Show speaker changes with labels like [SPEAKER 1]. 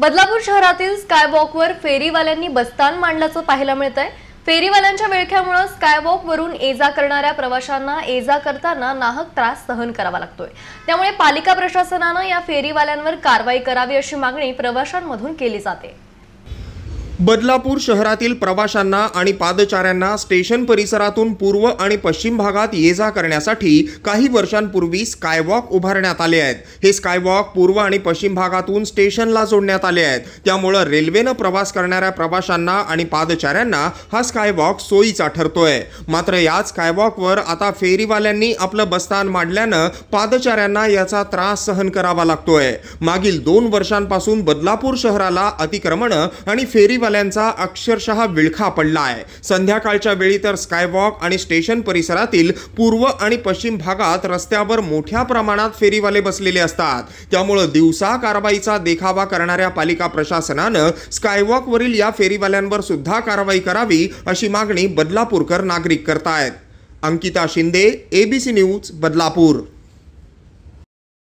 [SPEAKER 1] बदलापूर शहरातील स्कायवॉकवर फेरीवाल्यांनी बस्तान मांडल्याचं पाहायला मिळत आहे फेरीवाल्यांच्या विळख्यामुळे स्कायवॉकवरून ये जा करणाऱ्या प्रवाशांना ये जा करताना नाहक त्रास सहन करावा लागतोय त्यामुळे पालिका प्रशासनानं या फेरीवाल्यांवर कारवाई करावी अशी मागणी प्रवाशांमधून केली जाते
[SPEAKER 2] बदलापूर शहरातील प्रवाशांना आणि पादचाऱ्यांना स्टेशन परिसरातून पूर्व आणि पश्चिम भागात ये जा करण्यासाठी काही वर्षांपूर्वी स्कायवॉक उभारण्यात आले आहेत हे स्कायवॉक पूर्व आणि पश्चिम भागातून स्टेशनला जोडण्यात आले आहेत त्यामुळं रेल्वेनं प्रवास करणाऱ्या प्रवाशांना आणि पादचाऱ्यांना हा स्कायवॉक सोयीचा ठरतोय मात्र या स्कायवॉकवर आता फेरीवाल्यांनी आपलं बस्तान मांडल्यानं पादचाऱ्यांना याचा त्रास सहन करावा लागतोय मागील दोन वर्षांपासून बदलापूर शहराला अतिक्रमण आणि फेरी अक्षरशः विळखा पडला आहे संध्याकाळच्या वेळी तर स्कायवॉक आणि स्टेशन परिसरातील पूर्व आणि पश्चिम भागात रस्त्यावर मोठ्या प्रमाणात फेरीवाले बसलेले असतात त्यामुळं दिवसा कारवाईचा देखावा करणाऱ्या पालिका प्रशासनानं स्कायवॉकवरील या फेरीवाल्यांवर सुद्धा कारवाई करावी अशी मागणी बदलापूरकर नागरिक करतायत अंकिता शिंदे एबीसी न्यूज बदलापूर